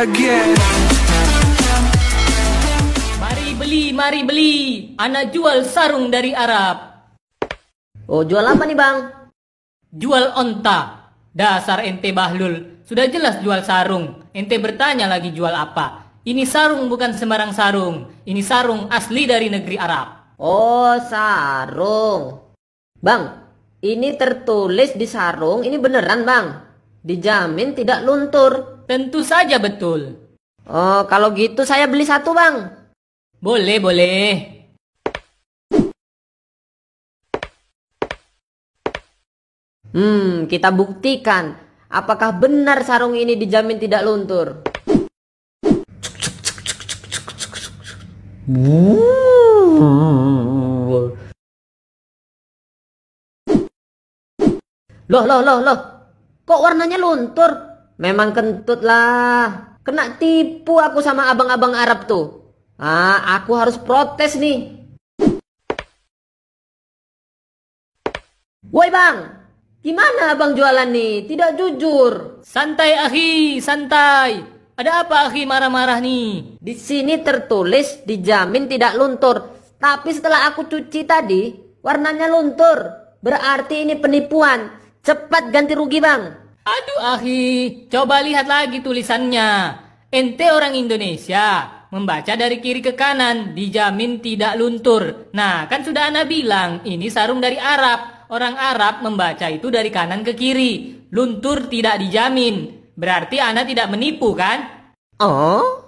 again Mari beli, mari beli Ana jual sarung dari Arab Oh jual apa nih bang? Jual onta Dasar ente bahlul Sudah jelas jual sarung Ente bertanya lagi jual apa Ini sarung bukan sembarang sarung Ini sarung asli dari negeri Arab Oh sarung Bang, ini tertulis di sarung, ini beneran bang. Dijamin tidak luntur. Tentu saja betul. Oh, kalau gitu saya beli satu, Bang. Boleh, boleh. Hmm, kita buktikan apakah benar sarung ini dijamin tidak luntur. Loh, loh, loh, loh. Kok warnanya luntur? Memang kentut lah. Kena tipu aku sama abang-abang Arab tuh. Ah, aku harus protes nih. Woi bang, gimana abang jualan nih? Tidak jujur. Santai ahi, santai. Ada apa ahi marah-marah nih? Di sini tertulis dijamin tidak luntur. Tapi setelah aku cuci tadi, warnanya luntur. Berarti ini penipuan. Cepat ganti rugi bang. Aduh ahi, coba lihat lagi tulisannya. Ente orang Indonesia, membaca dari kiri ke kanan, dijamin tidak luntur. Nah, kan sudah Ana bilang, ini sarung dari Arab. Orang Arab membaca itu dari kanan ke kiri. Luntur tidak dijamin. Berarti Ana tidak menipu, kan? Oh?